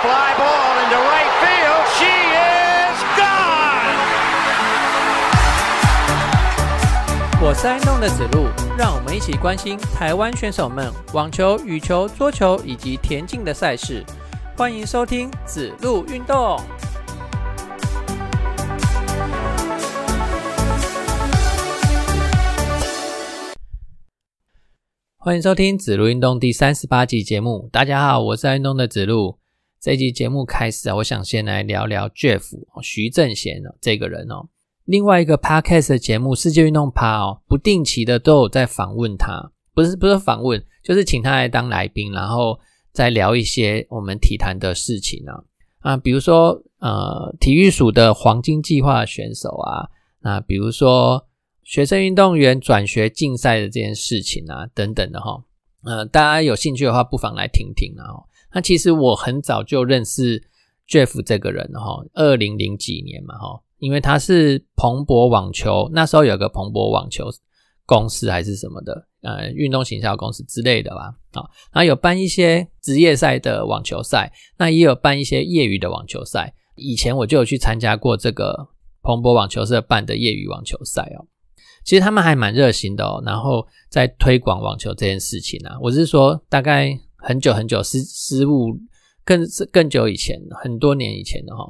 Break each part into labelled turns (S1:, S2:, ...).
S1: 我是在弄的子路，让我们一起关心台湾选手们网球、羽球、桌球以及田径的赛事。欢迎收听子路运动。欢迎收听子路运动第三十八集节目。大家好，我是爱动的子路。这集节目开始啊，我想先来聊聊 Jeff 徐正贤这个人哦。另外一个 Podcast 的节目《世界运动趴》哦，不定期的都有在访问他，不是不是访问，就是请他来当来宾，然后再聊一些我们体坛的事情啊啊，比如说呃体育署的黄金计划选手啊，那比如说学生运动员转学竞赛的这件事情啊等等的哈。嗯，大家有兴趣的话，不妨来听听啊。那其实我很早就认识 Jeff 这个人哈，二零零几年嘛哈，因为他是彭博网球那时候有个彭博网球公司还是什么的，呃，运动行销公司之类的吧，啊，然后有办一些职业赛的网球赛，那也有办一些业余的网球赛。以前我就有去参加过这个彭博网球社办的业余网球赛哦，其实他们还蛮热心的哦，然后在推广网球这件事情啊，我是说大概。很久很久，十十五更是更久以前，很多年以前的哈，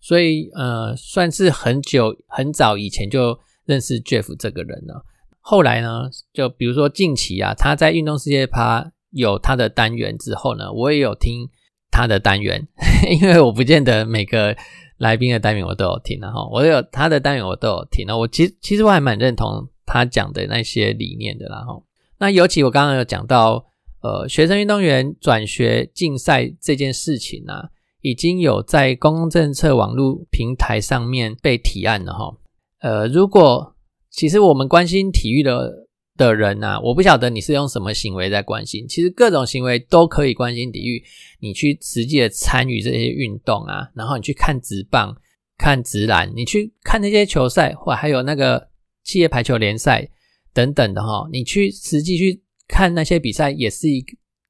S1: 所以呃，算是很久很早以前就认识 Jeff 这个人了。后来呢，就比如说近期啊，他在运动世界趴有他的单元之后呢，我也有听他的单元，因为我不见得每个来宾的单元我都有听的哈，我有他的单元我都有听的，我其实其实我还蛮认同他讲的那些理念的啦哈。那尤其我刚刚有讲到。呃，学生运动员转学竞赛这件事情呢，已经有在公共政策网络平台上面被提案了哈。呃，如果其实我们关心体育的的人呢，我不晓得你是用什么行为在关心，其实各种行为都可以关心体育。你去实际的参与这些运动啊，然后你去看直棒、看直篮，你去看那些球赛，或还有那个企业排球联赛等等的哈，你去实际去。看那些比赛，也是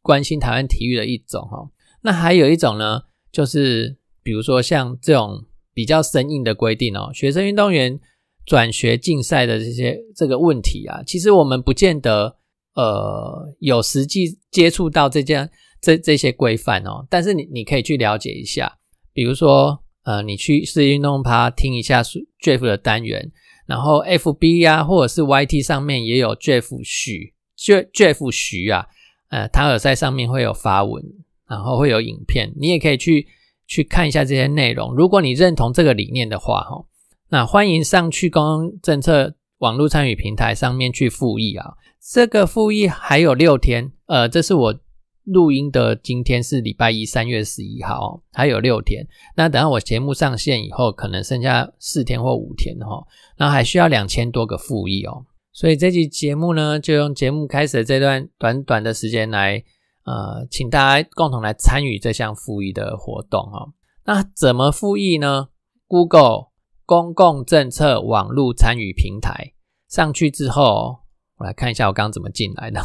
S1: 关心台湾体育的一种哈。那还有一种呢，就是比如说像这种比较生硬的规定哦，学生运动员转学竞赛的这些这个问题啊，其实我们不见得呃有实际接触到这件这这些规范哦。但是你你可以去了解一下，比如说呃，你去试运动趴听一下 d r i f 的单元，然后 FB 啊或者是 YT 上面也有 j r f 许 Jeff 徐啊，呃，塔有在上面会有发文，然后会有影片，你也可以去去看一下这些内容。如果你认同这个理念的话，哈，那欢迎上去公共政策网络参与平台上面去复议啊。这个复议还有六天，呃，这是我录音的，今天是礼拜一，三月十一号，还有六天。那等到我节目上线以后，可能剩下四天或五天哈，后还需要两千多个复议哦。所以这期节目呢，就用节目开始的这段短短的时间来，呃，请大家共同来参与这项复议的活动哦。那怎么复议呢？Google 公共政策网络参与平台上去之后，我来看一下我刚刚怎么进来的。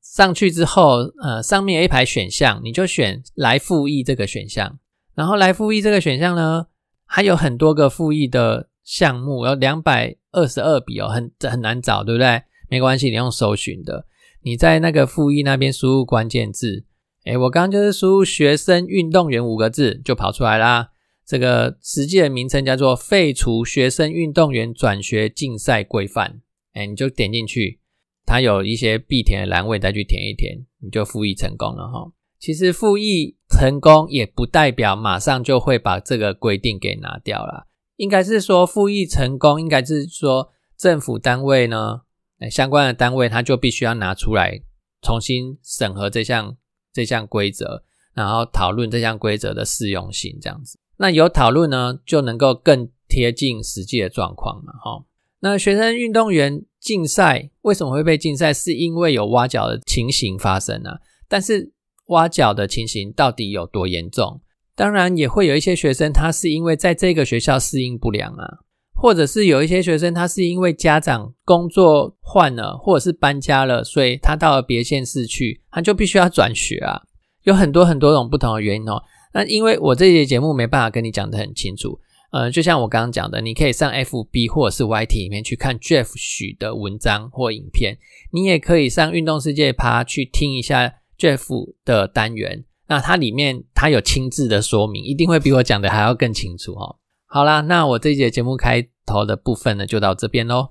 S1: 上去之后，呃，上面有一排选项，你就选“来复议”这个选项。然后“来复议”这个选项呢，还有很多个复议的。项目有两百二十二笔哦，很很难找，对不对？没关系，你用搜寻的，你在那个复议那边输入关键字，哎，我刚刚就是输入“学生运动员”五个字，就跑出来啦。这个实际的名称叫做“废除学生运动员转学竞赛规范”，哎，你就点进去，它有一些必填的栏位，再去填一填，你就复议成功了哈。其实复议成功也不代表马上就会把这个规定给拿掉了。应该是说复议成功，应该是说政府单位呢，相关的单位他就必须要拿出来重新审核这项这项规则，然后讨论这项规则的适用性这样子。那有讨论呢，就能够更贴近实际的状况嘛，哈。那学生运动员竞赛，为什么会被禁赛？是因为有挖角的情形发生啊。但是挖角的情形到底有多严重？当然也会有一些学生，他是因为在这个学校适应不良啊，或者是有一些学生，他是因为家长工作换了，或者是搬家了，所以他到了别县市去，他就必须要转学啊。有很多很多种不同的原因哦。那因为我这节节目没办法跟你讲得很清楚，呃，就像我刚刚讲的，你可以上 F B 或者是 Y T 里面去看 Jeff 许的文章或影片，你也可以上运动世界趴去听一下 Jeff 的单元。那它里面它有亲自的说明，一定会比我讲的还要更清楚哦。好啦，那我这节节目开头的部分呢，就到这边喽。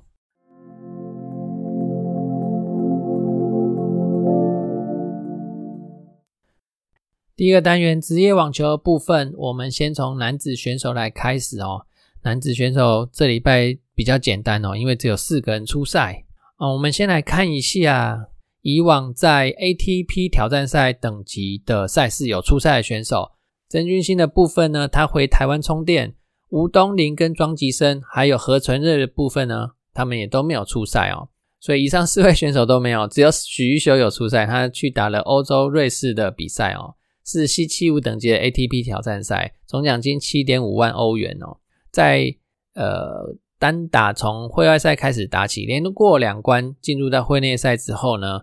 S1: 第一个单元职业网球的部分，我们先从男子选手来开始哦。男子选手这礼拜比较简单哦，因为只有四个人出赛哦。我们先来看一下。以往在 ATP 挑战赛等级的赛事有出赛的选手，曾俊欣的部分呢，他回台湾充电；吴东林跟庄吉生，还有何纯日的部分呢，他们也都没有出赛哦。所以以上四位选手都没有，只有许一修有出赛，他去打了欧洲瑞士的比赛哦，是 C 七五等级的 ATP 挑战赛，总奖金七点五万欧元哦。在呃单打从会外赛开始打起，连过两关，进入到会内赛之后呢？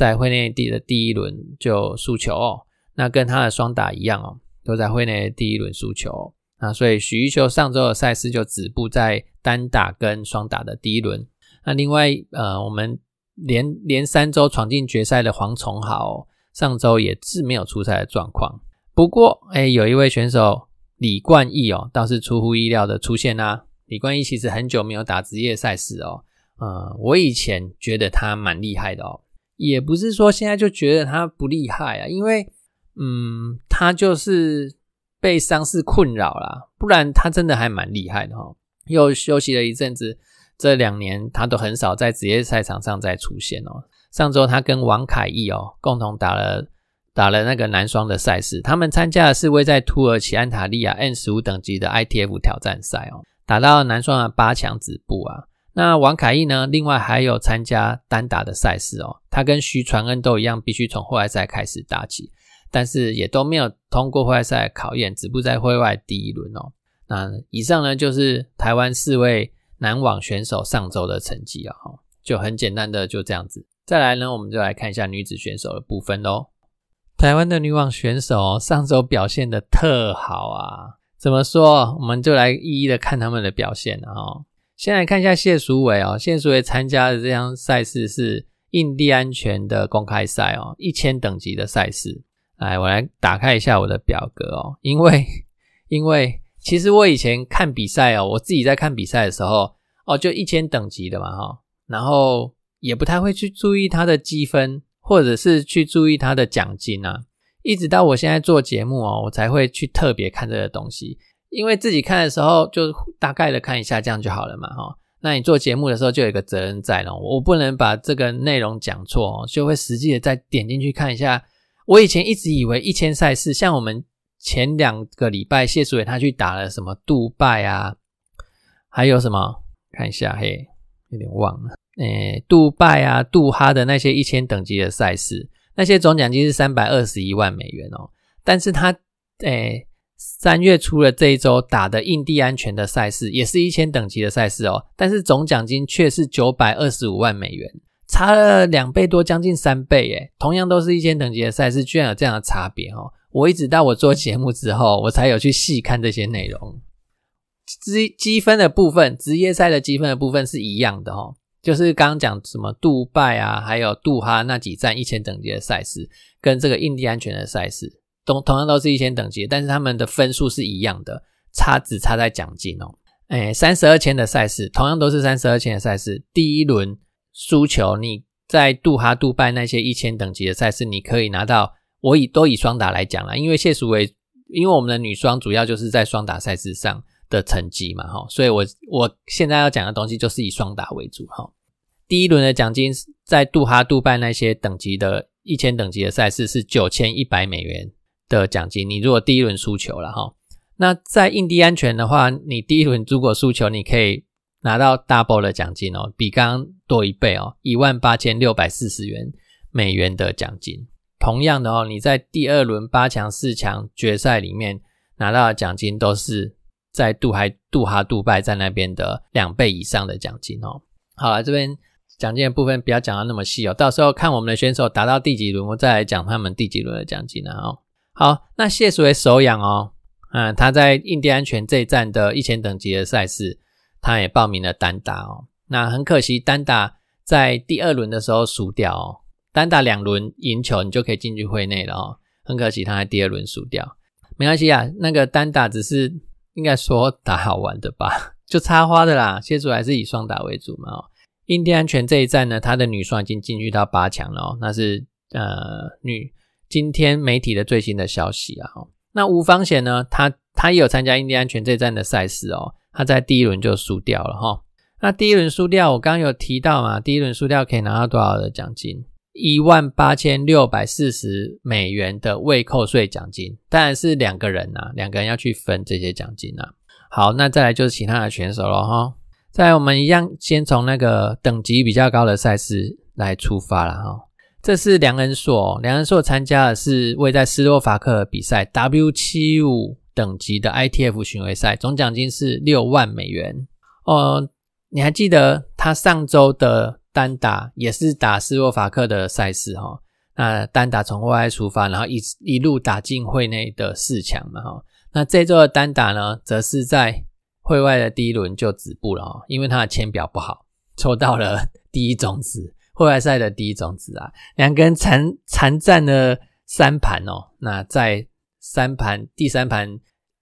S1: 在会内第的第一轮就输球哦，那跟他的双打一样哦，都在会内第一轮输球那所以许一球上周的赛事就止步在单打跟双打的第一轮。那另外呃，我们连连三周闯进决赛的黄崇好，上周也是没有出赛的状况。不过哎，有一位选手李冠毅哦，倒是出乎意料的出现啊。李冠毅其实很久没有打职业赛事哦，呃，我以前觉得他蛮厉害的哦。也不是说现在就觉得他不厉害啊，因为，嗯，他就是被伤势困扰啦，不然他真的还蛮厉害的哈。又休息了一阵子，这两年他都很少在职业赛场上再出现哦。上周他跟王凯毅哦共同打了打了那个男双的赛事，他们参加的是位在土耳其安塔利亚 N 十五等级的 ITF 挑战赛哦，打到男双的八强止步啊。那王凯毅呢？另外还有参加单打的赛事哦，他跟徐传恩都一样，必须从外赛开始打起，但是也都没有通过外赛考验，止步在户外第一轮哦。那以上呢，就是台湾四位男网选手上周的成绩啊，就很简单的就这样子。再来呢，我们就来看一下女子选手的部分喽。台湾的女网选手上周表现的特好啊，怎么说？我们就来一一的看他们的表现啊。先来看一下谢淑伟哦，谢淑伟参加的这项赛事是印第安全的公开赛哦，一千等级的赛事。来，我来打开一下我的表格哦，因为 因为其实我以前看比赛哦，我自己在看比赛的时候哦，就一千等级的嘛哈，然后也不太会去注意他的积分，或者是去注意他的奖金呐。一直到我现在做节目哦，我才会去特别看这个东西。因为自己看的时候就大概的看一下，这样就好了嘛，哈。那你做节目的时候就有一个责任在了，我不能把这个内容讲错哦，就会实际的再点进去看一下。我以前一直以为一千赛事，像我们前两个礼拜谢思维他去打了什么杜拜啊，还有什么？看一下，嘿，有点忘了。诶，杜拜啊、杜哈的那些一千等级的赛事，那些总奖金是三百二十一万美元哦。但是他诶。三月初的这一周打的印第安全的赛事也是一千等级的赛事哦，但是总奖金却是九百二十五万美元，差了两倍多，将近三倍耶！同样都是一千等级的赛事，居然有这样的差别哦。我一直到我做节目之后，我才有去细看这些内容。积积分的部分，职业赛的积分的部分是一样的哦，就是刚刚讲什么杜拜啊，还有杜哈那几站一千等级的赛事，跟这个印第安全的赛事。同同样都是一千等级，但是他们的分数是一样的，差只差在奖金哦。哎，三十二千的赛事，同样都是三十二千的赛事。第一轮输球，你在杜哈、杜拜那些一千等级的赛事，你可以拿到我以都以双打来讲了，因为谢淑薇，因为我们的女双主要就是在双打赛事上的成绩嘛，哈，所以我我现在要讲的东西就是以双打为主，哈。第一轮的奖金在杜哈、杜拜那些等级的一千等级的赛事是九千一百美元。的奖金，你如果第一轮输球了哈，那在印第安全的话，你第一轮如果输球，你可以拿到 double 的奖金哦，比刚刚多一倍哦，一万八千六百四十元美元的奖金。同样的哦，你在第二轮八强、四强决赛里面拿到的奖金，都是在杜海、杜哈、杜拜在那边的两倍以上的奖金哦。好，这边奖金的部分不要讲的那么细哦，到时候看我们的选手达到第几轮，我再来讲他们第几轮的奖金呢哦。好，那谢淑薇手痒哦，嗯，他在印第安全这一站的一千等级的赛事，他也报名了单打哦。那很可惜，单打在第二轮的时候输掉哦。单打两轮赢球，你就可以进去会内了哦。很可惜，他在第二轮输掉。没关系啊，那个单打只是应该说打好玩的吧，就插花的啦。谢淑还是以双打为主嘛哦。印第安全这一站呢，他的女双已经进去到八强了哦。那是呃女。今天媒体的最新的消息啊，那吴方贤呢？他他也有参加印第安全这站的赛事哦。他在第一轮就输掉了哈。那第一轮输掉，我刚刚有提到嘛，第一轮输掉可以拿到多少的奖金？一万八千六百四十美元的未扣税奖金，当然是两个人呐，两个人要去分这些奖金呐。好，那再来就是其他的选手了哈。再来，我们一样先从那个等级比较高的赛事来出发了哈。这是梁恩硕，梁恩硕参加的是位在斯洛伐克比赛 W 七五等级的 ITF 巡回赛，总奖金是六万美元。哦，你还记得他上周的单打也是打斯洛伐克的赛事哈？那单打从外赛出发，然后一一路打进会内的四强嘛哈？那这周的单打呢，则是在会外的第一轮就止步了哦，因为他的签表不好，抽到了第一种子。户外赛的第一种子啊，两个人缠缠战了三盘哦。那在三盘第三盘，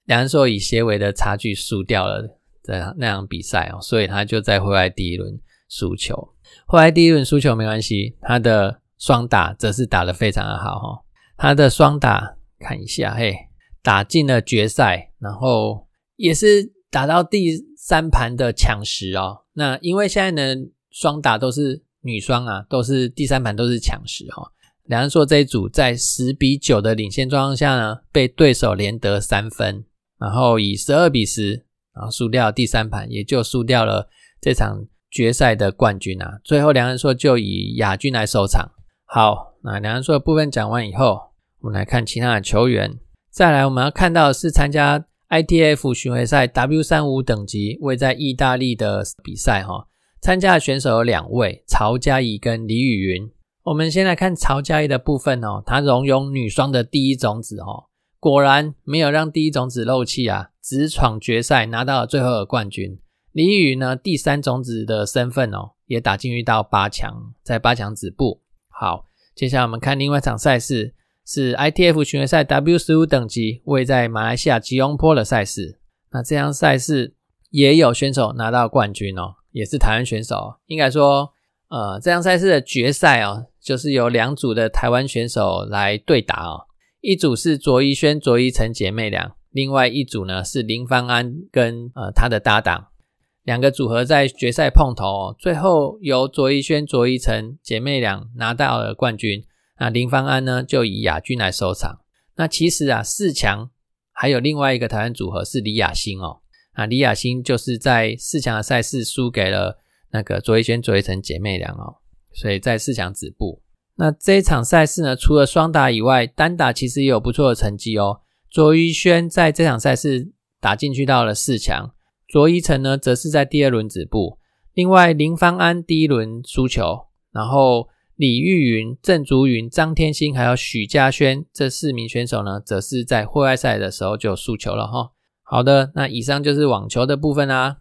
S1: 梁硕以斜尾的差距输掉了的那场比赛哦，所以他就在户外第一轮输球。外第一轮输球没关系，他的双打则是打得非常的好哈。他的双打看一下，嘿，打进了决赛，然后也是打到第三盘的抢十哦。那因为现在呢，双打都是。女双啊，都是第三盘都是抢十哈。梁恩硕这一组在十比九的领先状况下呢，被对手连得三分，然后以十二比十啊输掉第三盘，也就输掉了这场决赛的冠军啊。最后梁恩硕就以亚军来收场。好，那梁恩硕的部分讲完以后，我们来看其他的球员。再来，我们要看到是参加 ITF 巡回赛 W 三五等级位在意大利的比赛哈。参加的选手有两位，曹佳怡跟李雨云。我们先来看曹佳怡的部分哦，她荣膺女双的第一种子哦，果然没有让第一种子漏气啊，直闯决赛，拿到了最后的冠军。李雨呢，第三种子的身份哦，也打进遇到八强，在八强止步。好，接下来我们看另外一场赛事，是 ITF 巡回赛 W 十五等级位在马来西亚吉隆坡的赛事。那这项赛事也有选手拿到冠军哦。也是台湾选手，应该说，呃，这项赛事的决赛哦，就是由两组的台湾选手来对打哦。一组是卓一轩、卓一晨姐妹俩，另外一组呢是林芳安跟呃她的搭档，两个组合在决赛碰头，最后由卓一轩、卓一晨姐妹俩拿到了冠军，那林芳安呢就以亚军来收场。那其实啊，四强还有另外一个台湾组合是李雅欣哦。那李雅欣就是在四强的赛事输给了那个卓一轩、卓一成姐妹俩哦，所以在四强止步。那这一场赛事呢，除了双打以外，单打其实也有不错的成绩哦。卓一轩在这场赛事打进去到了四强，卓一成呢则是在第二轮止步。另外林芳安第一轮输球，然后李玉云、郑竹云、张天星还有许家轩这四名选手呢，则是在户外赛的时候就输球了哈。好的，那以上就是网球的部分啦。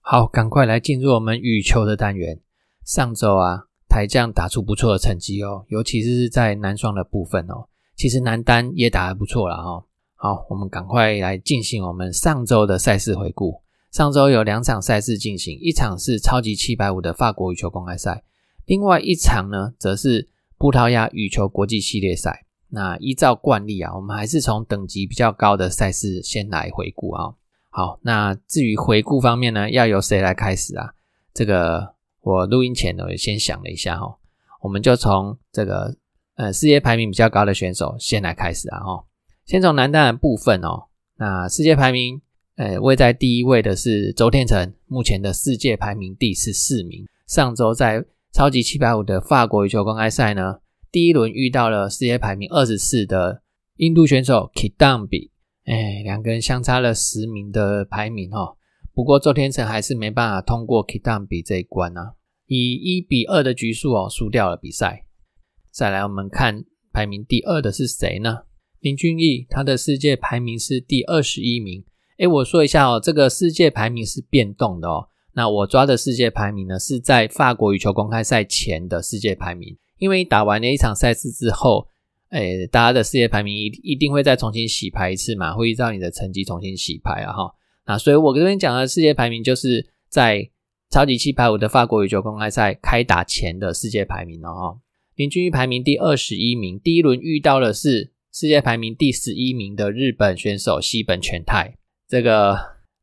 S1: 好，赶快来进入我们羽球的单元。上周啊。台将打出不错的成绩哦，尤其是在男双的部分哦。其实男单也打得不错了哈。好，我们赶快来进行我们上周的赛事回顾。上周有两场赛事进行，一场是超级七百五的法国羽球公开赛，另外一场呢则是葡萄牙羽球国际系列赛。那依照惯例啊，我们还是从等级比较高的赛事先来回顾啊。好，那至于回顾方面呢，要由谁来开始啊？这个。我录音前呢，也先想了一下哈，我们就从这个呃世界排名比较高的选手先来开始啊哈，先从男单部分哦，那世界排名呃位在第一位的是周天成，目前的世界排名第十四名，上周在超级七百五的法国羽球公开赛呢，第一轮遇到了世界排名二十四的印度选手 k i d a n B，哎，两个人相差了十名的排名哈，不过周天成还是没办法通过 k i d a n B 这一关啊。以一比二的局数哦，输掉了比赛。再来，我们看排名第二的是谁呢？林俊逸，他的世界排名是第二十一名。诶，我说一下哦，这个世界排名是变动的哦。那我抓的世界排名呢，是在法国羽球公开赛前的世界排名，因为打完那一场赛事之后，哎，大家的世界排名一一定会再重新洗牌一次嘛，会依照你的成绩重新洗牌啊哈。那所以我跟你讲的世界排名就是在。超级七排五的法国羽球公开赛开打前的世界排名哦，林俊宇排名第二十一名，第一轮遇到的是世界排名第十一名的日本选手西本全太。这个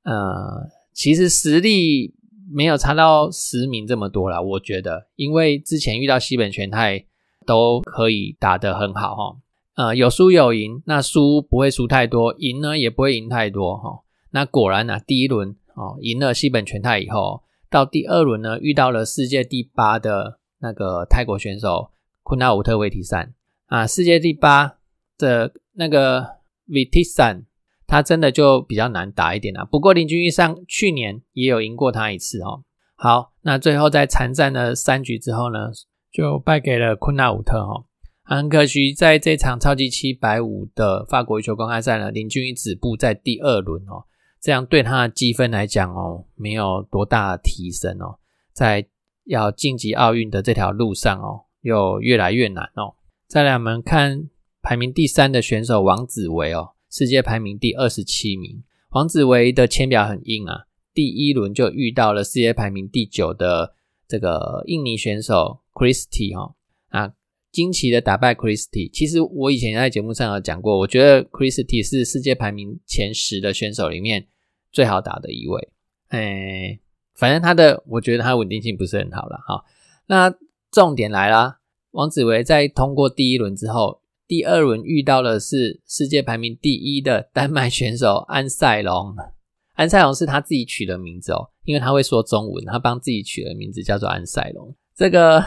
S1: 呃，其实实力没有差到十名这么多啦，我觉得，因为之前遇到西本全太都可以打得很好哈，呃，有输有赢，那输不会输太多，赢呢也不会赢太多哈。那果然呢，第一轮哦，赢了西本全太以后。到第二轮呢，遇到了世界第八的那个泰国选手昆纳武特维提善啊，世界第八的那个维提善，他真的就比较难打一点啊。不过林俊逸上去年也有赢过他一次哦。好，那最后在残战了三局之后呢，就败给了昆纳武特哦。很可惜，在这场超级七百五的法国羽球公开赛呢，林俊逸止步在第二轮哦。这样对他的积分来讲哦，没有多大提升哦，在要晋级奥运的这条路上哦，又越来越难哦。再来我们看排名第三的选手王子维哦，世界排名第二十七名。王子维的签表很硬啊，第一轮就遇到了世界排名第九的这个印尼选手 Christy 哈啊，惊奇的打败 Christy。其实我以前在节目上有讲过，我觉得 Christy 是世界排名前十的选手里面。最好打的一位，哎，反正他的，我觉得他稳定性不是很好了。好，那重点来啦，王子维在通过第一轮之后，第二轮遇到的是世界排名第一的丹麦选手安塞龙。安塞龙是他自己取的名字哦，因为他会说中文，他帮自己取的名字叫做安塞龙。这个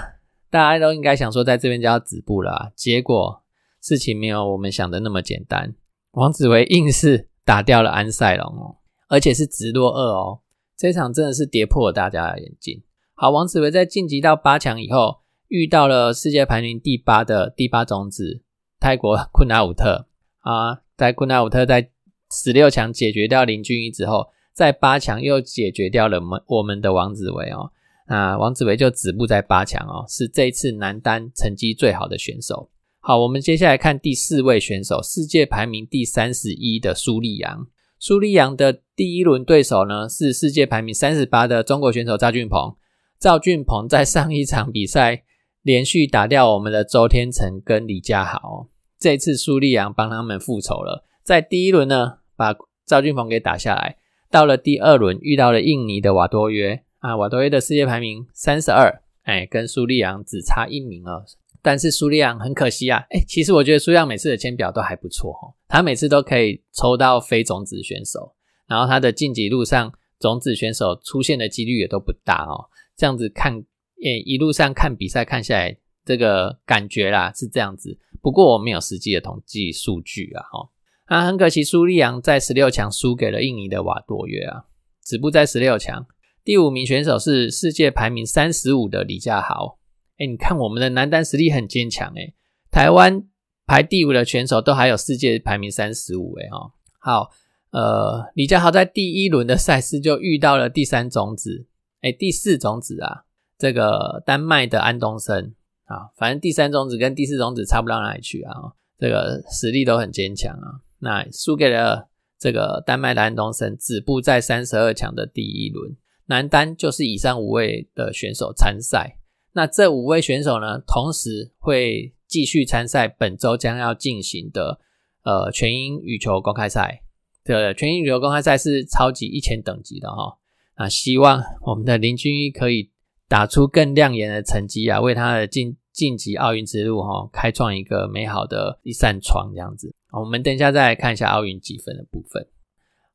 S1: 大家都应该想说，在这边就要止步了。结果事情没有我们想的那么简单，王子维硬是打掉了安塞龙哦。而且是直落二哦，这场真的是跌破了大家的眼镜。好，王子维在晋级到八强以后，遇到了世界排名第八的第八种子泰国库纳武特啊，在库纳武特在十六强解决掉林俊逸之后，在八强又解决掉了我们我们的王子维哦，那王子维就止步在八强哦，是这次男单成绩最好的选手。好，我们接下来看第四位选手，世界排名第三十一的苏利扬。苏利扬的第一轮对手呢是世界排名三十八的中国选手赵俊鹏。赵俊鹏在上一场比赛连续打掉我们的周天成跟李佳豪，这次苏利扬帮他们复仇了，在第一轮呢把赵俊鹏给打下来。到了第二轮遇到了印尼的瓦多约啊，瓦多约的世界排名三十二，哎，跟苏利扬只差一名啊。但是苏利昂很可惜啊，哎，其实我觉得苏利昂每次的签表都还不错哦，他每次都可以抽到非种子选手，然后他的晋级路上种子选手出现的几率也都不大哦。这样子看，哎，一路上看比赛看下来，这个感觉啦是这样子。不过我没有实际的统计数据啊，哈，啊，很可惜苏利昂在十六强输给了印尼的瓦多约啊，止步在十六强。第五名选手是世界排名三十五的李佳豪。哎，你看我们的男单实力很坚强哎，台湾排第五的选手都还有世界排名三十五哎哈。好，呃，李佳豪在第一轮的赛事就遇到了第三种子，哎，第四种子啊，这个丹麦的安东森啊，反正第三种子跟第四种子差不到哪里去啊，这个实力都很坚强啊。那输给了这个丹麦的安东森，止步在三十二强的第一轮。男单就是以上五位的选手参赛。那这五位选手呢，同时会继续参赛本周将要进行的呃全英羽球公开赛的全英羽球公开赛是超级一千等级的哈啊，希望我们的林俊一可以打出更亮眼的成绩啊，为他的进晋级奥运之路哈，开创一个美好的一扇窗这样子。我们等一下再来看一下奥运积分的部分。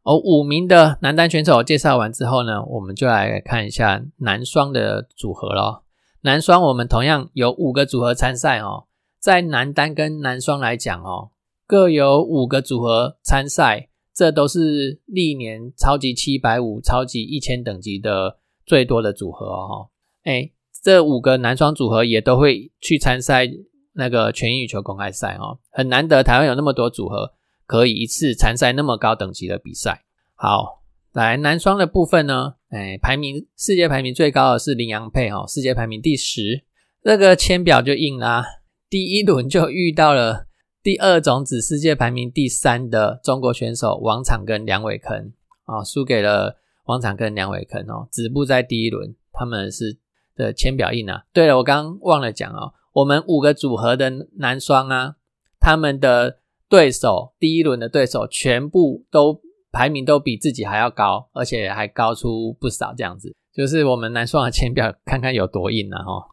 S1: 哦，五名的男单选手介绍完之后呢，我们就来看一下男双的组合喽。男双，我们同样有五个组合参赛哦。在男单跟男双来讲哦，各有五个组合参赛，这都是历年超级七百五、超级一千等级的最多的组合哦。哎，这五个男双组合也都会去参赛那个全英羽球公开赛哦，很难得台湾有那么多组合可以一次参赛那么高等级的比赛。好，来男双的部分呢？哎，排名世界排名最高的，是羚羊配哦，世界排名第十。这个签表就硬啦，第一轮就遇到了第二种子，世界排名第三的中国选手王昶跟梁伟铿啊，输给了王昶跟梁伟铿哦，止步在第一轮。他们是的签表硬啊。对了，我刚刚忘了讲哦，我们五个组合的男双啊，他们的对手，第一轮的对手，全部都。排名都比自己还要高，而且还高出不少，这样子。就是我们南双的签表，看看有多硬呢？哈。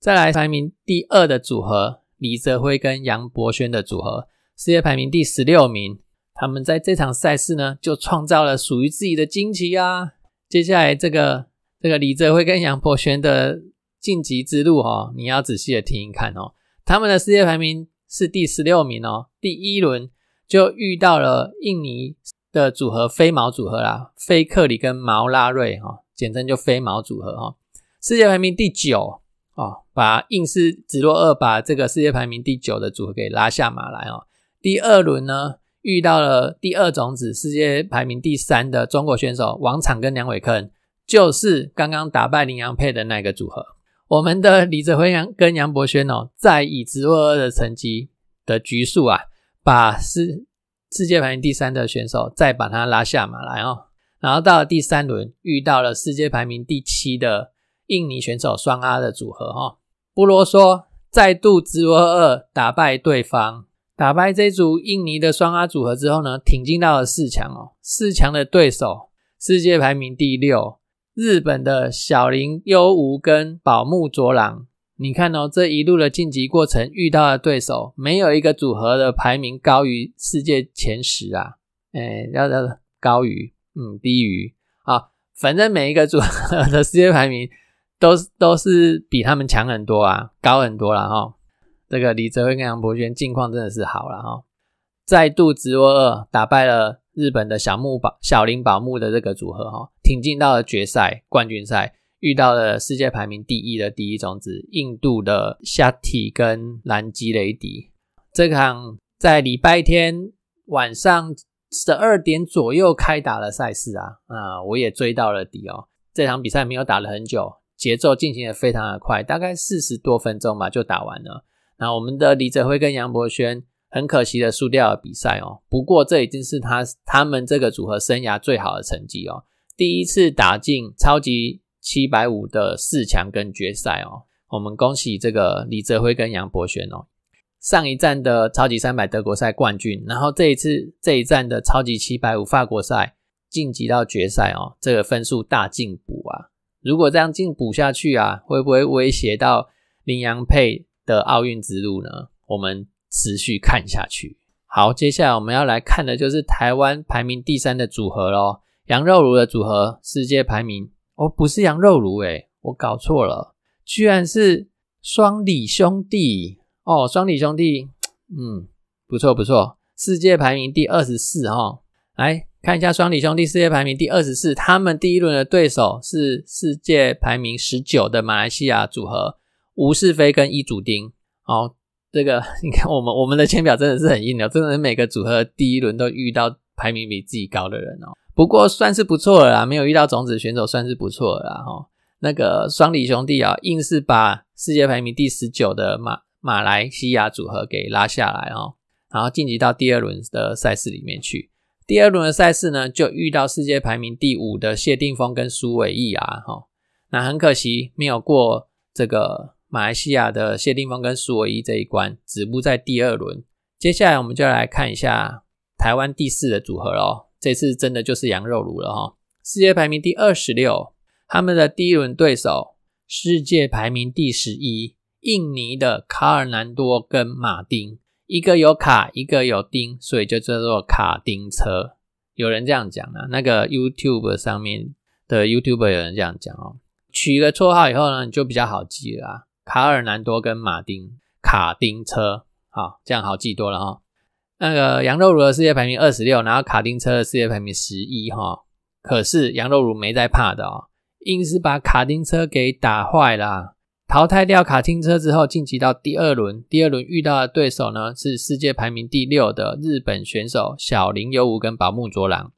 S1: 再来排名第二的组合，李泽辉跟杨博轩的组合，世界排名第十六名。他们在这场赛事呢，就创造了属于自己的惊奇啊！接下来这个这个李泽辉跟杨博轩的晋级之路哦，你要仔细的听一看哦。他们的世界排名是第十六名哦，第一轮就遇到了印尼。的组合飞毛组合啦，飞克里跟毛拉瑞哈，简称就飞毛组合哈，世界排名第九哦，把硬是直落二把这个世界排名第九的组合给拉下马来哦。第二轮呢，遇到了第二种子世界排名第三的中国选手王昶跟梁伟铿，就是刚刚打败林洋配的那个组合，我们的李哲辉杨跟杨博轩哦，在以直落二的成绩的局数啊，把是。世界排名第三的选手，再把他拉下马来哦。然后到了第三轮遇到了世界排名第七的印尼选手双阿的组合哈。不啰嗦，再度直落二打败对方，打败这组印尼的双阿组合之后呢，挺进到了四强哦。四强的对手，世界排名第六日本的小林优吾跟宝木卓朗。你看哦，这一路的晋级过程遇到的对手，没有一个组合的排名高于世界前十啊！哎，要要高于，嗯，低于，好，反正每一个组的世界排名都都是比他们强很多啊，高很多了哈。这个李泽辉跟杨博轩近况真的是好了哈，再度直落二打败了日本的小木宝小林宝木的这个组合哈，挺进到了决赛冠军赛。遇到了世界排名第一的第一种子印度的夏提跟兰基雷迪，这场在礼拜天晚上十二点左右开打了赛事啊啊！我也追到了底哦。这场比赛没有打了很久，节奏进行的非常的快，大概四十多分钟吧就打完了。那我们的李哲辉跟杨博轩很可惜的输掉了比赛哦。不过这已经是他他们这个组合生涯最好的成绩哦，第一次打进超级。七百五的四强跟决赛哦，我们恭喜这个李泽辉跟杨博轩哦，上一站的超级三百德国赛冠军，然后这一次这一站的超级七百五法国赛晋级到决赛哦，这个分数大进步啊！如果这样进步下去啊，会不会威胁到林洋佩的奥运之路呢？我们持续看下去。好，接下来我们要来看的就是台湾排名第三的组合咯，杨肉茹的组合，世界排名。哦，不是羊肉炉诶，我搞错了，居然是双李兄弟哦，双李兄弟，嗯，不错不错，世界排名第二十四哈，来看一下双李兄弟世界排名第二十四，他们第一轮的对手是世界排名十九的马来西亚组合吴世飞跟伊祖丁，哦，这个 你看我们我们的签表真的是很硬的，真的每个组合第一轮都遇到。排名比自己高的人哦，不过算是不错啦，没有遇到种子选手算是不错啦哈。那个双李兄弟啊，硬是把世界排名第十九的马马来西亚组合给拉下来哦，然后晋级到第二轮的赛事里面去。第二轮的赛事呢，就遇到世界排名第五的谢定峰跟苏伟毅啊哈。那很可惜，没有过这个马来西亚的谢定峰跟苏伟毅这一关，止步在第二轮。接下来我们就来看一下。台湾第四的组合哦，这次真的就是羊肉炉了哈。世界排名第二十六，他们的第一轮对手世界排名第十一，印尼的卡尔南多跟马丁，一个有卡，一个有丁，所以就叫做卡丁车。有人这样讲啊，那个 YouTube 上面的 y o u t u b e 有人这样讲哦，取个绰号以后呢，你就比较好记了。卡尔南多跟马丁卡丁车，好，这样好记多了哈。那个羊肉乳的世界排名二十六，然后卡丁车的世界排名十一哈，可是羊肉乳没在怕的哦，硬是把卡丁车给打坏了，淘汰掉卡丁车之后晋级到第二轮，第二轮遇到的对手呢是世界排名第六的日本选手小林优吾跟宝木卓郎。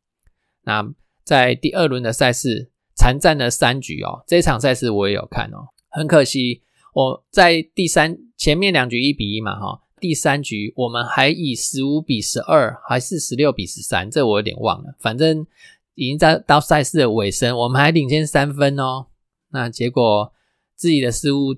S1: 那在第二轮的赛事残战了三局哦，这场赛事我也有看哦，很可惜，我在第三前面两局一比一嘛哈。第三局我们还以十五比十二，还是十六比十三？这我有点忘了。反正已经在到赛事的尾声，我们还领先三分哦。那结果自己的失误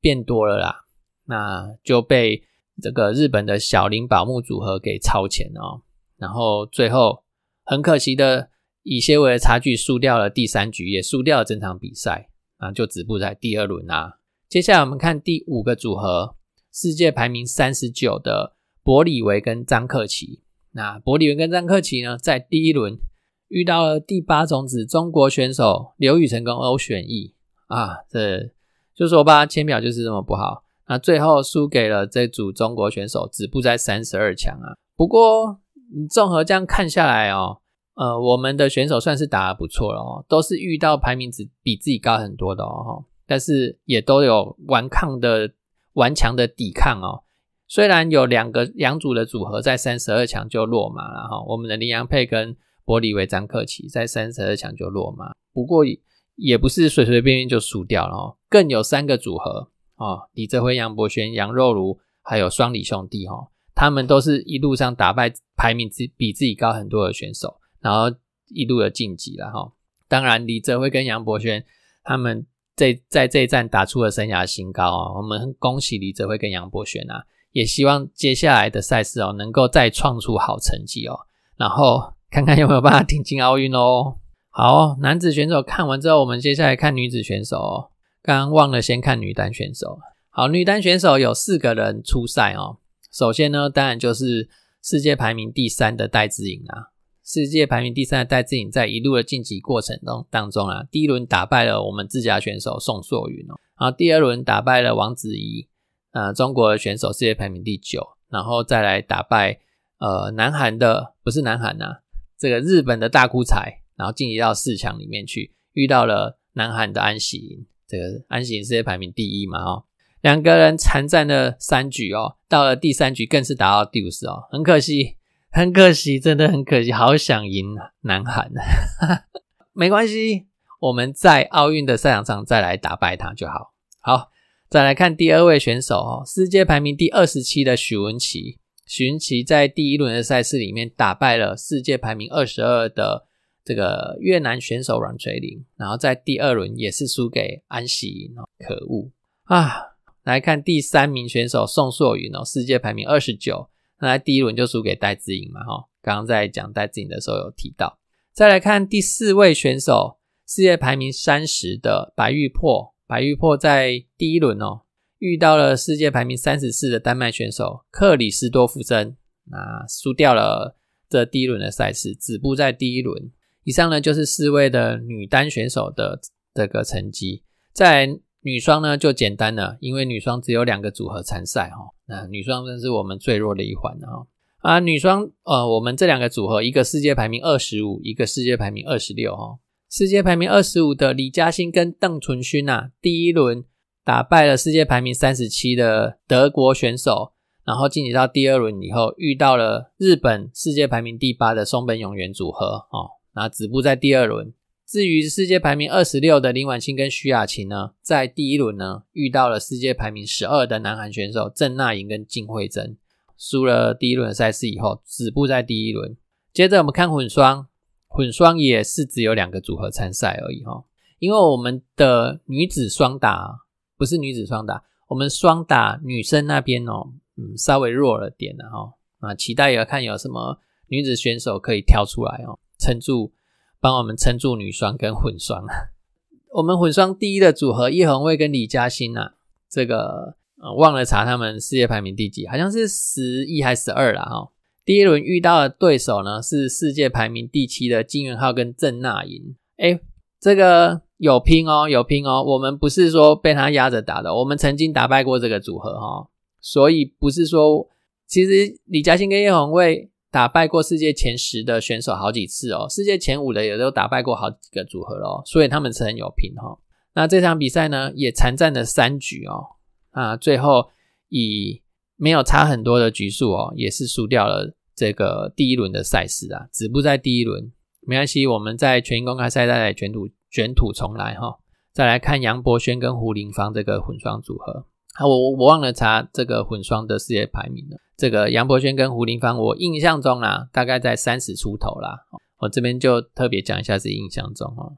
S1: 变多了啦，那就被这个日本的小林宝木组合给超前哦。然后最后很可惜的，以些微的差距输掉了第三局，也输掉了这场比赛啊，就止步在第二轮啊。接下来我们看第五个组合。世界排名三十九的博里维跟张克奇，那博里维跟张克奇呢，在第一轮遇到了第八种子中国选手刘宇晨跟欧选意啊，这就说吧，千秒就是这么不好，那最后输给了这组中国选手，止步在三十二强啊。不过，你综合这样看下来哦，呃，我们的选手算是打得不错了哦，都是遇到排名只比自己高很多的哦，但是也都有顽抗的。顽强的抵抗哦，虽然有两个两组的组合在三十二强就落马了哈，我们的林洋佩跟玻利维·张克奇在三十二强就落马，不过也不是随随便便就输掉了哦，更有三个组合哦，李泽辉、杨博轩、杨肉如还有双李兄弟哈，他们都是一路上打败排名自比自己高很多的选手，然后一路的晋级了哈，当然李泽辉跟杨博轩他们。这在这一站打出了生涯新高啊！我们恭喜李哲辉跟杨博轩啊，也希望接下来的赛事哦能够再创出好成绩哦，然后看看有没有办法挺进奥运哦。好，男子选手看完之后，我们接下来看女子选手。哦。刚忘了先看女单选手。好，女单选手有四个人出赛哦。首先呢，当然就是世界排名第三的戴资颖啊。世界排名第三的戴志颖在一路的晋级过程中当中啊，第一轮打败了我们自家选手宋硕云哦，然后第二轮打败了王子怡，呃，中国选手世界排名第九，然后再来打败呃，南韩的不是南韩呐，这个日本的大哭才，然后晋级到四强里面去，遇到了南韩的安喜，这个安喜世界排名第一嘛哦，两个人残战了三局哦，到了第三局更是打到第五十哦，很可惜。很可惜，真的很可惜，好想赢南韩。没关系，我们在奥运的赛场上再来打败他就好。好，再来看第二位选手哦，世界排名第二十七的许文琪。许文琪在第一轮的赛事里面打败了世界排名二十二的这个越南选手阮垂林，然后在第二轮也是输给安喜。可恶啊！来看第三名选手宋硕云哦，世界排名二十九。那来第一轮就输给戴志颖嘛，哈，刚刚在讲戴志颖的时候有提到。再来看第四位选手，世界排名三十的白玉珀，白玉珀在第一轮哦遇到了世界排名三十四的丹麦选手克里斯多夫森，那输掉了这第一轮的赛事，止步在第一轮。以上呢就是四位的女单选手的这个成绩。在女双呢就简单了，因为女双只有两个组合参赛，哈。那女双真是我们最弱的一环哈啊，女双呃，我们这两个组合，一个世界排名二十五，一个世界排名二十六哈。世界排名二十五的李嘉欣跟邓淳勋呐，第一轮打败了世界排名三十七的德国选手，然后晋级到第二轮以后，遇到了日本世界排名第八的松本永元组合哦，那止步在第二轮。至于世界排名二十六的林婉清跟徐雅琴呢，在第一轮呢遇到了世界排名十二的南韩选手郑娜银跟金惠珍，输了第一轮赛事以后，止步在第一轮。接着我们看混双，混双也是只有两个组合参赛而已哈，因为我们的女子双打不是女子双打，我们双打女生那边哦，嗯，稍微弱了点了哈，啊，期待有要看有什么女子选手可以跳出来哦，撑住。帮我们撑住女双跟混双啊！我们混双第一的组合叶红卫跟李嘉欣呐，这个忘了查他们世界排名第几，好像是十一还是十二了哈。第一轮遇到的对手呢是世界排名第七的金元浩跟郑娜银，哎，这个有拼哦，有拼哦！我们不是说被他压着打的，我们曾经打败过这个组合哈，所以不是说，其实李嘉欣跟叶红卫。打败过世界前十的选手好几次哦，世界前五的也都打败过好几个组合哦，所以他们是很有拼哈。那这场比赛呢，也参战了三局哦，啊，最后以没有差很多的局数哦，也是输掉了这个第一轮的赛事啊，止步在第一轮。没关系，我们在全英公开赛再来卷土卷土重来哈。再来看杨博轩跟胡林芳这个混双组合。好，我我忘了查这个混双的世界排名了。这个杨博轩跟胡林芳，我印象中啊，大概在三十出头啦。我这边就特别讲一下是印象中哦，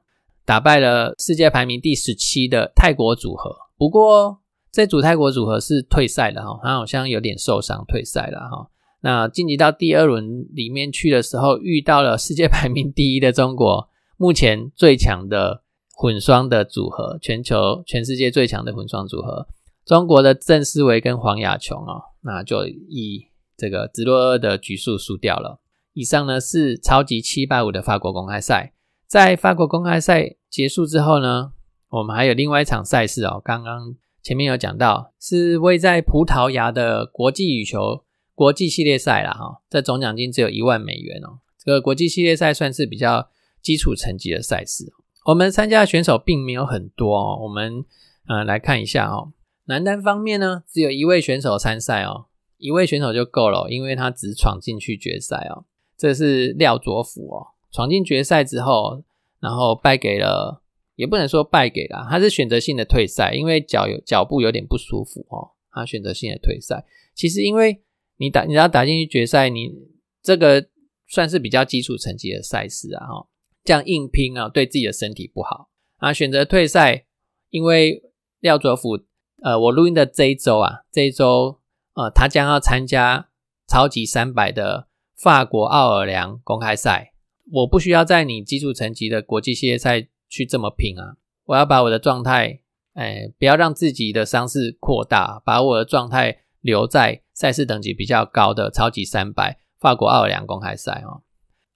S1: 打败了世界排名第十七的泰国组合。不过这组泰国组合是退赛的哈，他好像有点受伤退赛了哈。那晋级到第二轮里面去的时候，遇到了世界排名第一的中国目前最强的混双的组合，全球全世界最强的混双组合。中国的郑思维跟黄雅琼哦，那就以这个直落二的局数输掉了。以上呢是超级七百五的法国公开赛，在法国公开赛结束之后呢，我们还有另外一场赛事哦。刚刚前面有讲到，是位在葡萄牙的国际羽球国际系列赛了哈。这总奖金只有一万美元哦。这个国际系列赛算是比较基础层级的赛事，我们参加的选手并没有很多哦。我们嗯来看一下哦。男单方面呢，只有一位选手参赛哦，一位选手就够了，因为他只闯进去决赛哦。这是廖卓甫哦，闯进决赛之后，然后败给了，也不能说败给了，他是选择性的退赛，因为脚有脚步有点不舒服哦，他选择性的退赛。其实，因为你打你要打进去决赛，你这个算是比较基础层级的赛事啊，哈，这样硬拼啊，对自己的身体不好啊，选择退赛，因为廖卓甫。呃，我录音的这一周啊，这一周，呃，他将要参加超级三百的法国奥尔良公开赛。我不需要在你基础层级的国际系列赛去这么拼啊。我要把我的状态，哎，不要让自己的伤势扩大，把我的状态留在赛事等级比较高的超级三百法国奥尔良公开赛哦。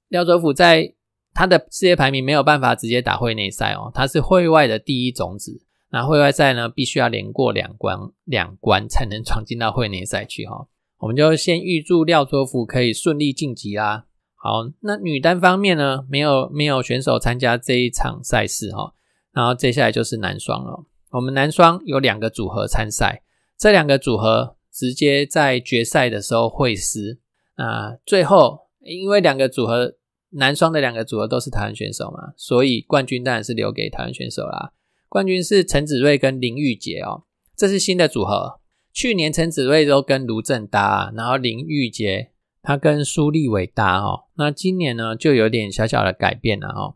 S1: 廖卓甫在他的世界排名没有办法直接打会内赛哦，他是会外的第一种子。那会外赛呢，必须要连过两关，两关才能闯进到会内赛去哈。我们就先预祝廖卓夫可以顺利晋级啦。好，那女单方面呢，没有没有选手参加这一场赛事哈。然后接下来就是男双了，我们男双有两个组合参赛，这两个组合直接在决赛的时候会师啊。最后因为两个组合男双的两个组合都是台湾选手嘛，所以冠军当然是留给台湾选手啦。冠军是陈子睿跟林玉杰哦，这是新的组合。去年陈子睿都跟卢正搭，然后林玉杰他跟苏立伟搭哦。那今年呢，就有点小小的改变了哦。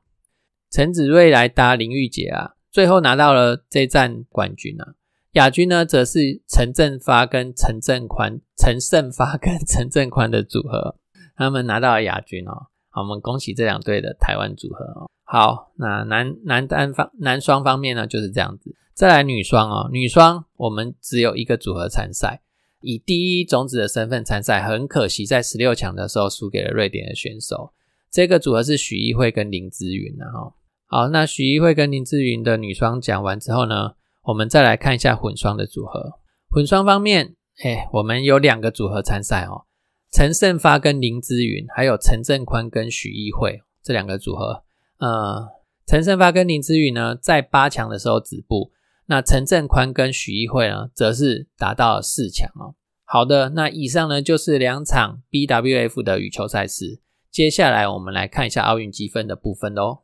S1: 陈子睿来搭林玉杰啊，最后拿到了这站冠军啊。亚军呢，则是陈振发跟陈振宽、陈胜发跟陈振宽的组合，他们拿到了亚军哦。好，我们恭喜这两队的台湾组合哦。好，那男男单方男双方面呢，就是这样子。再来女双哦，女双我们只有一个组合参赛，以第一种子的身份参赛，很可惜在十六强的时候输给了瑞典的选手。这个组合是许艺慧跟林姿云然后好，那许艺慧跟林姿云的女双讲完之后呢，我们再来看一下混双的组合。混双方面，哎，我们有两个组合参赛哦，陈胜发跟林姿云，还有陈振宽跟许艺慧这两个组合。呃，陈胜发跟林之宇呢，在八强的时候止步。那陈正宽跟许义惠呢，则是达到四强哦。好的，那以上呢就是两场 BWF 的羽球赛事。接下来我们来看一下奥运积分的部分哦。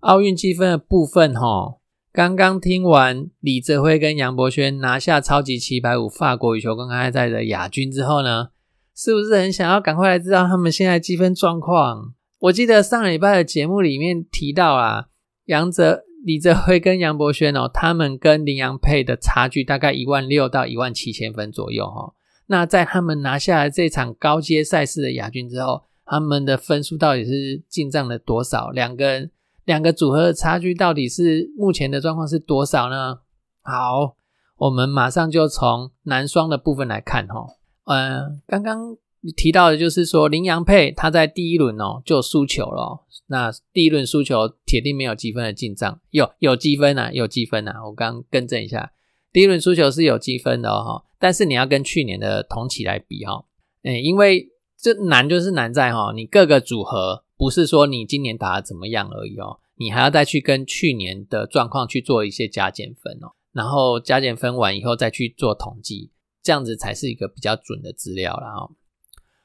S1: 奥运积分的部分哈。刚刚听完李泽辉跟杨博轩拿下超级七百五法国羽球公开赛的亚军之后呢，是不是很想要赶快来知道他们现在积分状况？我记得上礼拜的节目里面提到啊，杨哲、李泽辉跟杨博轩哦，他们跟林洋配的差距大概一万六到一万七千分左右哈。那在他们拿下来这场高阶赛事的亚军之后，他们的分数到底是进账了多少？两个人？两个组合的差距到底是目前的状况是多少呢？好，我们马上就从男双的部分来看哈。嗯，刚刚提到的就是说，林洋配他在第一轮哦就输球了。那第一轮输球，铁定没有积分的进账。有有积分呐，有积分呐。我刚更正一下，第一轮输球是有积分的哦，但是你要跟去年的同期来比哈。哎，因为这难就是难在哈，你各个组合。不是说你今年打的怎么样而已哦，你还要再去跟去年的状况去做一些加减分哦，然后加减分完以后再去做统计，这样子才是一个比较准的资料了哦。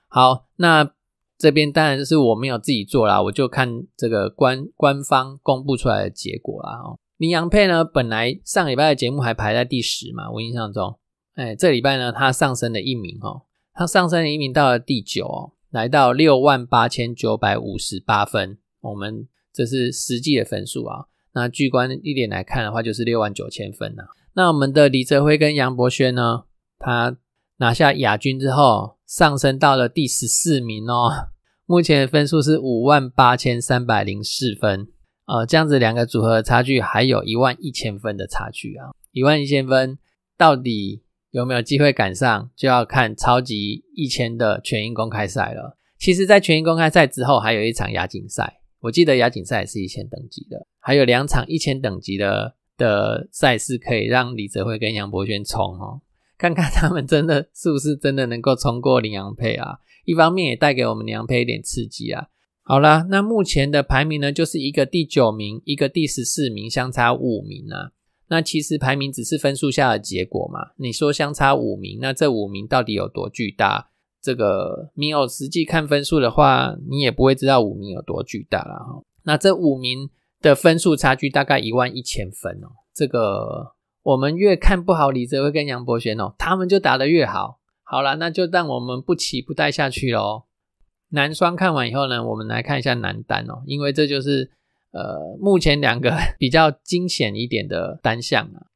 S1: 好，那这边当然就是我没有自己做啦，我就看这个官官方公布出来的结果啦哦。林洋配呢，本来上礼拜的节目还排在第十嘛，我印象中，哎，这礼拜呢它上升了一名哦，它上升了一名到了第九哦。来到六万八千九百五十八分，我们这是实际的分数啊。那据关一点来看的话，就是六万九千分呐。那我们的李泽辉跟杨博轩呢，他拿下亚军之后，上升到了第十四名哦。目前的分数是五万八千三百零四分，呃，这样子两个组合的差距还有一万一千分的差距啊，一万一千分到底？有没有机会赶上，就要看超级一千的全英公开赛了。其实，在全英公开赛之后，还有一场亚锦赛。我记得亚锦赛是一千等级的，还有两场一千等级的的赛事可以让李泽辉跟杨博轩冲哦，看看他们真的是不是真的能够冲过林洋配啊？一方面也带给我们林洋配一点刺激啊。好了，那目前的排名呢，就是一个第九名，一个第十四名，相差五名啊。那其实排名只是分数下的结果嘛？你说相差五名，那这五名到底有多巨大？这个没有实际看分数的话，你也不会知道五名有多巨大了。那这五名的分数差距大概一万一千分哦。这个我们越看不好，李哲会跟杨博轩哦，他们就打得越好。好了，那就让我们不期不带下去喽。男双看完以后呢，我们来看一下男单哦，因为这就是。呃，目前两个 比较惊险一点的单项啊，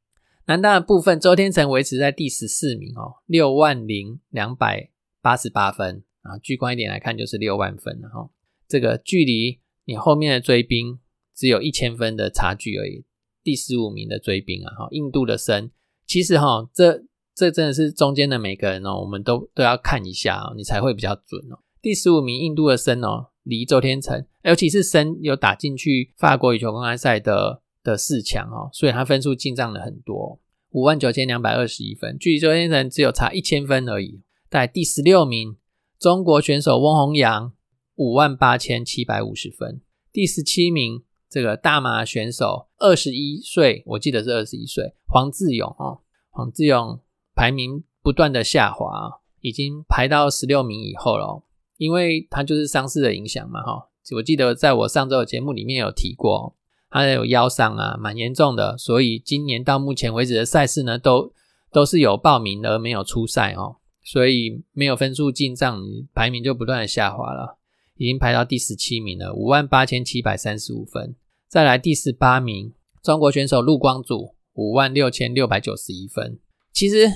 S1: 男单的部分，周天成维持在第十四名哦，六万零两百八十八分啊，具观一点来看就是六万分哦，这个距离你后面的追兵只有一千分的差距而已，第十五名的追兵啊，哈，印度的森，其实哈，这这真的是中间的每个人哦，我们都都要看一下哦，你才会比较准哦，第十五名印度的森哦。离周天成，尤其是申有打进去法国羽球公开赛的的四强哦，所以他分数进账了很多，五万九千两百二十一分，距离周天成只有差一千分而已。在第十六名，中国选手翁宏阳，五万八千七百五十分。第十七名，这个大马选手，二十一岁，我记得是二十一岁，黄志勇哦，黄志勇排名不断的下滑，已经排到十六名以后了。因为它就是伤势的影响嘛，哈，我记得在我上周的节目里面有提过，他有腰伤啊，蛮严重的，所以今年到目前为止的赛事呢，都都是有报名而没有出赛哦，所以没有分数进账，排名就不断的下滑了，已经排到第十七名了，五万八千七百三十五分，再来第十八名，中国选手陆光祖五万六千六百九十一分，其实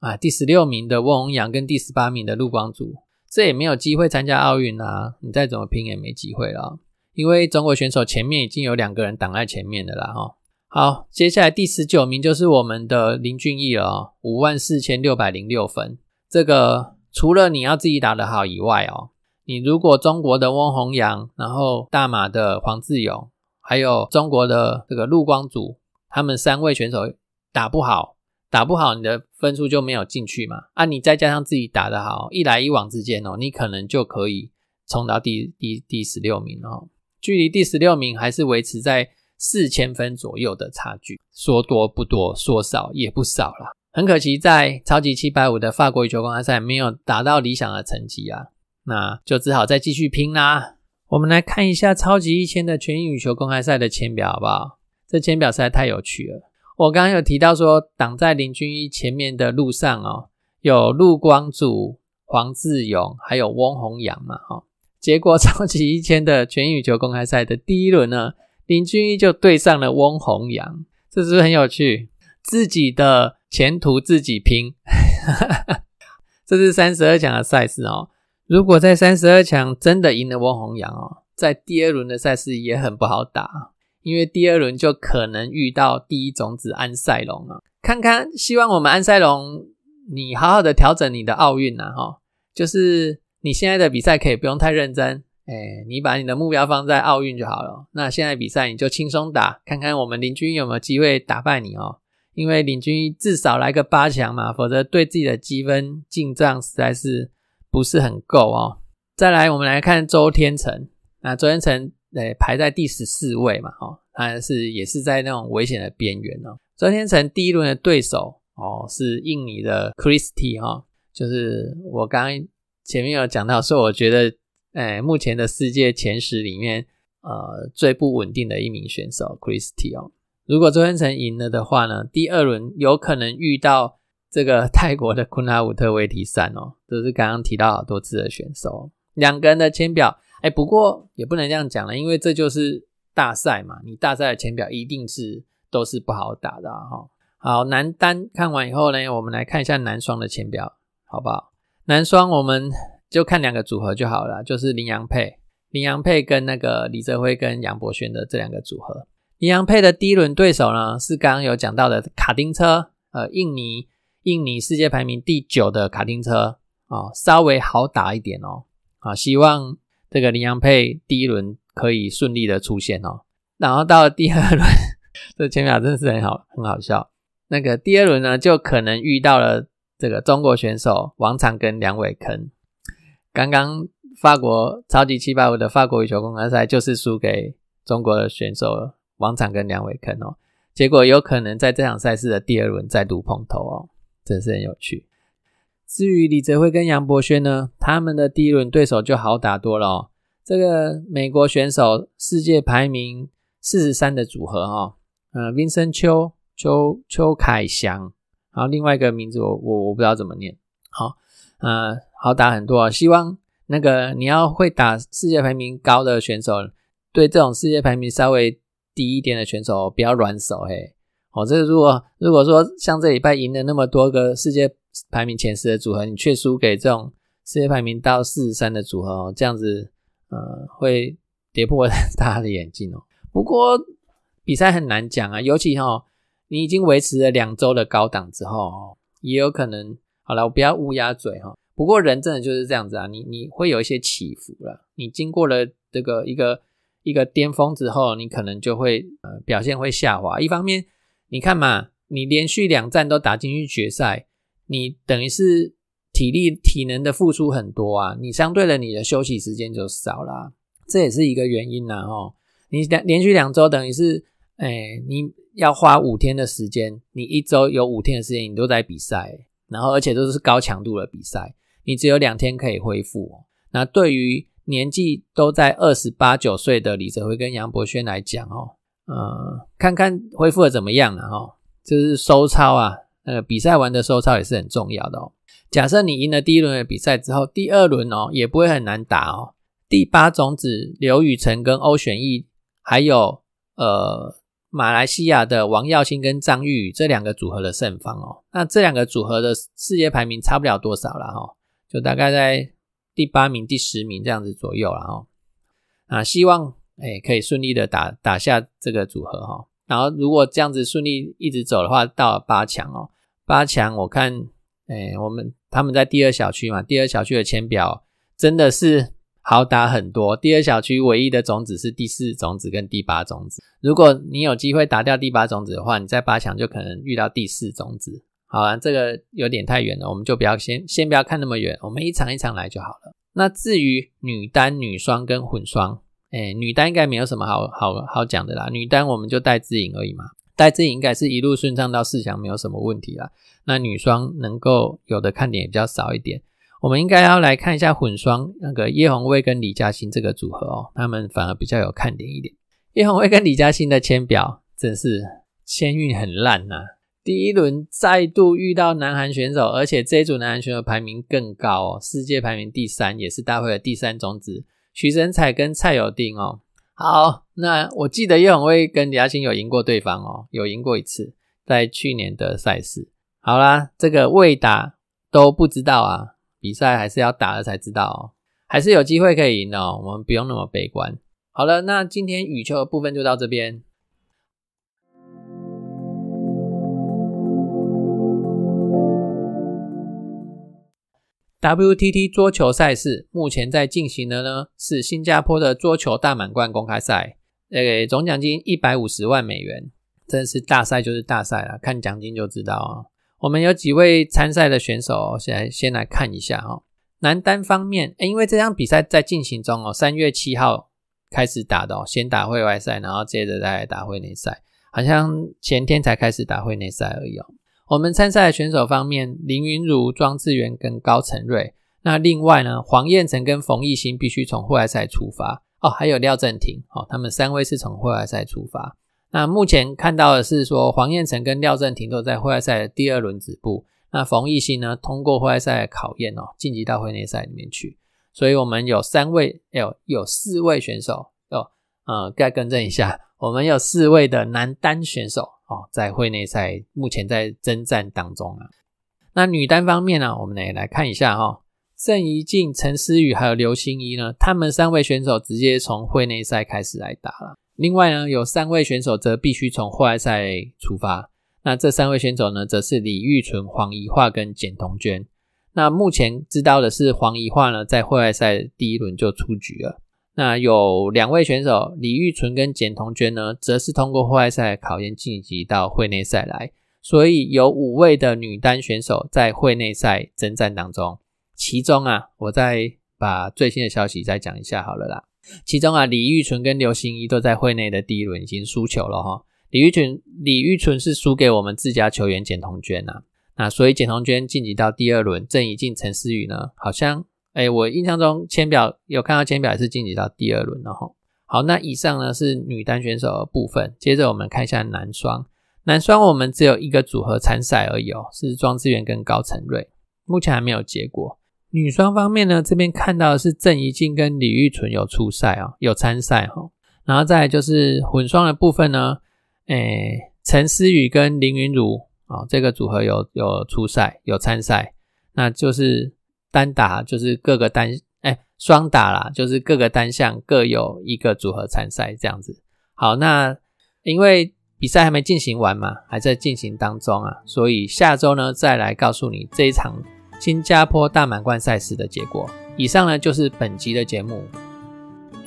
S1: 啊，第十六名的翁红阳跟第十八名的陆光祖。这也没有机会参加奥运啦，你再怎么拼也没机会了，因为中国选手前面已经有两个人挡在前面的啦，哈。好，接下来第十九名就是我们的林俊逸了，五万四千六百零六分。这个除了你要自己打得好以外哦，你如果中国的翁宏阳，然后大马的黄志勇，还有中国的这个陆光祖，他们三位选手打不好。打不好，你的分数就没有进去嘛？啊，你再加上自己打得好，一来一往之间哦，你可能就可以冲到第第第十六名哦，距离第十六名还是维持在四千分左右的差距，说多不多，说少也不少了。很可惜，在超级七百五的法国羽球公开赛没有达到理想的成绩啊，那就只好再继续拼啦。我们来看一下超级一千的全英羽球公开赛的签表好不好？这签表实在太有趣了。我刚刚有提到说，挡在林俊一前面的路上哦，有陆光祖、黄志勇，还有翁宏扬嘛，哈。结果超 级一千的全宇球公开赛的第一轮呢，林俊一就对上了翁宏扬，这是不是很有趣？自己的前途自己拼，这是三十二强的赛事哦。如果在三十二强真的赢了翁宏扬哦，在第二轮的赛事也很不好打。因为第二轮就可能遇到第一种子安塞隆啊，看看，希望我们安塞隆，你好好的调整你的奥运呐，哈，就是你现在的比赛可以不用太认真，哎，你把你的目标放在奥运就好了。那现在比赛你就轻松打，看看我们林军有没有机会打败你哦，因为林军至少来个八强嘛，否则对自己的积分进账实在是不是很够哦。再来，我们来看周天成，那周天成。哎，排在第十四位嘛，哈，还是也是在那种危险的边缘哦。周天成第一轮的对手哦，是印尼的 Christy 哈，就是我刚刚前面有讲到，说，我觉得，哎，目前的世界前十里面，呃，最不稳定的一名选手 Christy 哦。如果周天成赢了的话呢，第二轮有可能遇到这个泰国的昆拉武特维提三哦，这是刚刚提到好多次的选手，两个人的签表。哎，不过也不能这样讲了，因为这就是大赛嘛，你大赛的前表一定是都是不好打的哈。好，男单看完以后呢，我们来看一下男双的前表，好不好？男双我们就看两个组合就好了，就是林洋配、林洋配跟那个李泽辉跟杨博轩的这两个组合。林洋配的第一轮对手呢是刚刚有讲到的卡丁车，呃，印尼，印尼世界排名第九的卡丁车哦，稍微好打一点哦，啊，希望。这个林洋配第一轮可以顺利的出现哦，然后到了第二轮 这前两真是很好很好笑。那个第二轮呢，就可能遇到了这个中国选手王长跟梁伟坑。刚刚法国超级七百五的法国羽球公开赛就是输给中国的选手王长跟梁伟坑哦，结果有可能在这场赛事的第二轮再度碰头哦，真是很有趣。至于李泽辉跟杨博轩呢，他们的第一轮对手就好打多了。哦。这个美国选手世界排名四十三的组合哈，嗯，Vincent 邱邱邱凯翔，然后另外一个名字我我我不知道怎么念，好，呃，好打很多。希望那个你要会打世界排名高的选手，对这种世界排名稍微低一点的选手不要软手嘿。哦，这个、如果如果说像这礼拜赢了那么多个世界。排名前十的组合，你却输给这种世界排名到四十三的组合，哦，这样子呃会跌破大家的眼镜哦。不过比赛很难讲啊，尤其哈你已经维持了两周的高档之后，哦，也有可能好了，我不要乌鸦嘴哈。不过人真的就是这样子啊，你你会有一些起伏了。你经过了这个一个一个巅峰之后，你可能就会呃表现会下滑。一方面你看嘛，你连续两站都打进去决赛。你等于是体力体能的付出很多啊，你相对的你的休息时间就少啦。这也是一个原因呐，哦。你两连续两周等于是，哎，你要花五天的时间，你一周有五天的时间你都在比赛，然后而且都是高强度的比赛，你只有两天可以恢复。那对于年纪都在二十八九岁的李泽辉跟杨博轩来讲，哦，嗯，看看恢复的怎么样了，吼，就是收操啊。呃，比赛完的收操也是很重要的哦。假设你赢了第一轮的比赛之后，第二轮哦也不会很难打哦。第八种子刘雨辰跟欧选义，还有呃马来西亚的王耀星跟张玉宇这两个组合的胜方哦，那这两个组合的世界排名差不了多少了哈，就大概在第八名、第十名这样子左右了哈。啊，希望哎可以顺利的打打下这个组合哈。然后如果这样子顺利一直走的话，到八强哦。八强我看，哎，我们他们在第二小区嘛，第二小区的签表真的是好打很多。第二小区唯一的种子是第四种子跟第八种子。如果你有机会打掉第八种子的话，你在八强就可能遇到第四种子。好了，这个有点太远了，我们就不要先先不要看那么远，我们一场一场来就好了。那至于女单、女双跟混双。哎，女单应该没有什么好好好讲的啦。女单我们就带自颖而已嘛，带自颖应该是一路顺畅到四强没有什么问题啦。那女双能够有的看点也比较少一点，我们应该要来看一下混双那个叶红卫跟李嘉欣这个组合哦，他们反而比较有看点一点。叶红卫跟李嘉欣的签表真是签运很烂呐，第一轮再度遇到南韩选手，而且这一组南韩选手排名更高哦，世界排名第三，也是大会的第三种子。徐真彩跟蔡有定哦，好，那我记得叶永威跟李嘉欣有赢过对方哦，有赢过一次，在去年的赛事。好啦，这个未打都不知道啊，比赛还是要打了才知道，哦，还是有机会可以赢哦，我们不用那么悲观。好了，那今天羽球的部分就到这边。WTT 桌球赛事目前在进行的呢是新加坡的桌球大满贯公开赛，呃，总奖金一百五十万美元，真是大赛就是大赛了，看奖金就知道啊。我们有几位参赛的选手，先来先来看一下哦。男单方面，哎，因为这场比赛在进行中哦，三月七号开始打的，哦，先打会外赛，然后接着再打会内赛，好像前天才开始打会内赛而已哦。我们参赛选手方面，林云如、庄智源跟高承瑞。那另外呢，黄彦成跟冯艺兴必须从户外赛出发。哦，还有廖振廷，哦，他们三位是从户外赛出发。那目前看到的是说，黄彦成跟廖振廷都在户外赛的第二轮止步。那冯艺兴呢，通过户外赛的考验哦，晋级到会内赛里面去。所以我们有三位，有有四位选手，哦，呃，该更正一下，我们有四位的男单选手。哦，在会内赛目前在征战当中啊。那女单方面呢，我们来来看一下哈。郑怡静、陈思雨还有刘星怡呢，他们三位选手直接从会内赛开始来打了。另外呢，有三位选手则必须从会外赛出发。那这三位选手呢，则是李玉纯、黄怡桦跟简彤娟。那目前知道的是，黄怡桦呢，在会外赛第一轮就出局了。那有两位选手李玉纯跟简彤娟呢，则是通过户外赛考验晋级到会内赛来，所以有五位的女单选手在会内赛征战当中。其中啊，我再把最新的消息再讲一下好了啦。其中啊，李玉纯跟刘星怡都在会内的第一轮已经输球了哈。李玉纯李玉纯是输给我们自家球员简彤娟呐，那所以简彤娟晋级到第二轮。郑怡静、陈思雨呢，好像。哎，我印象中签表有看到签表也是晋级到第二轮了哈。好，那以上呢是女单选手的部分。接着我们看一下男双，男双我们只有一个组合参赛而已哦，是庄智源跟高成睿，目前还没有结果。女双方面呢，这边看到的是郑怡静跟李玉淳有出赛啊，有参赛哈。然后再就是混双的部分呢，哎，陈思雨跟林云茹啊，这个组合有有出赛有参赛，那就是。单打就是各个单，哎，双打啦，就是各个单项各有一个组合参赛这样子。好，那因为比赛还没进行完嘛，还在进行当中啊，所以下周呢再来告诉你这一场新加坡大满贯赛事的结果。以上呢就是本集的节目。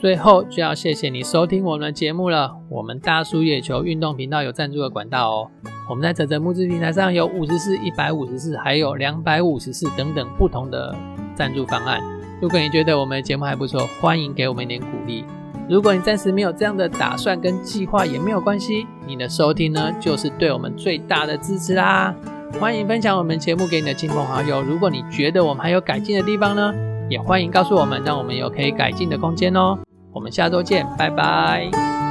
S1: 最后就要谢谢你收听我们的节目了。我们大叔野球运动频道有赞助的管道哦。我们在整则募资平台上有五十四、一百五十四，还有两百五十四等等不同的赞助方案。如果你觉得我们的节目还不错，欢迎给我们一点鼓励。如果你暂时没有这样的打算跟计划也没有关系，你的收听呢就是对我们最大的支持啦。欢迎分享我们节目给你的亲朋好友。如果你觉得我们还有改进的地方呢，也欢迎告诉我们，让我们有可以改进的空间哦。我们下周见，拜拜。